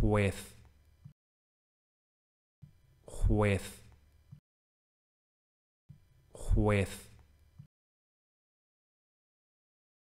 juez, juez, juez.